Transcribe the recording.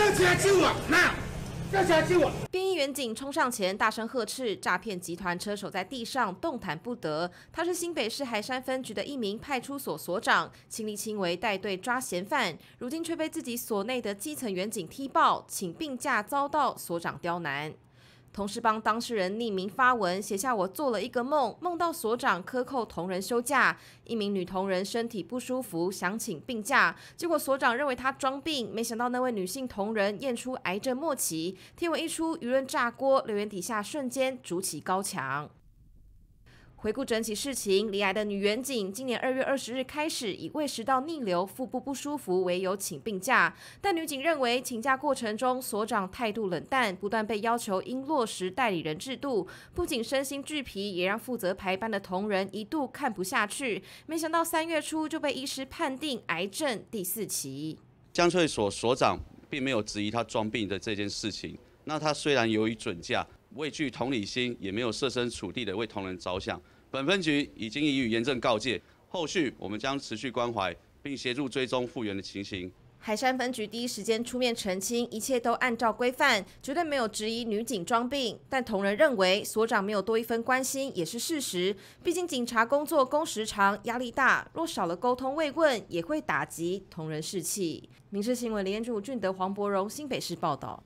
要起来救我！来，要起来救我！便衣民警冲上前，大声呵斥，诈骗集团车手在地上动弹不得。他是新北市海山分局的一名派出所所长，亲力亲为带队抓嫌犯，如今却被自己所内的基层员警踢爆，请病假遭到所长刁难。同时帮当事人匿名发文，写下我做了一个梦，梦到所长克扣同仁休假。一名女同仁身体不舒服，想请病假，结果所长认为她装病。没想到那位女性同仁验出癌症末期，新闻一出，舆论炸锅，留言底下瞬间筑起高墙。回顾整起事情，罹癌的女警今年二月二十日开始以胃食道逆流、腹部不舒服为由请病假，但女警认为请假过程中所长态度冷淡，不断被要求应落实代理人制度，不仅身心俱疲，也让负责排班的同仁一度看不下去。没想到三月初就被医师判定癌症第四期。江翠所所长并没有质疑她装病的这件事情，那她虽然由于准假。畏惧同理心，也没有设身处地的为同仁着想。本分局已经予以严正告诫，后续我们将持续关怀，并协助追踪复原的情形。海山分局第一时间出面澄清，一切都按照规范，绝对没有质疑女警装病。但同仁认为，所长没有多一分关心也是事实。毕竟警察工作工时长，压力大，若少了沟通慰问，也会打击同仁士气。《民事新闻》连主俊德、黄博荣，新北市报道。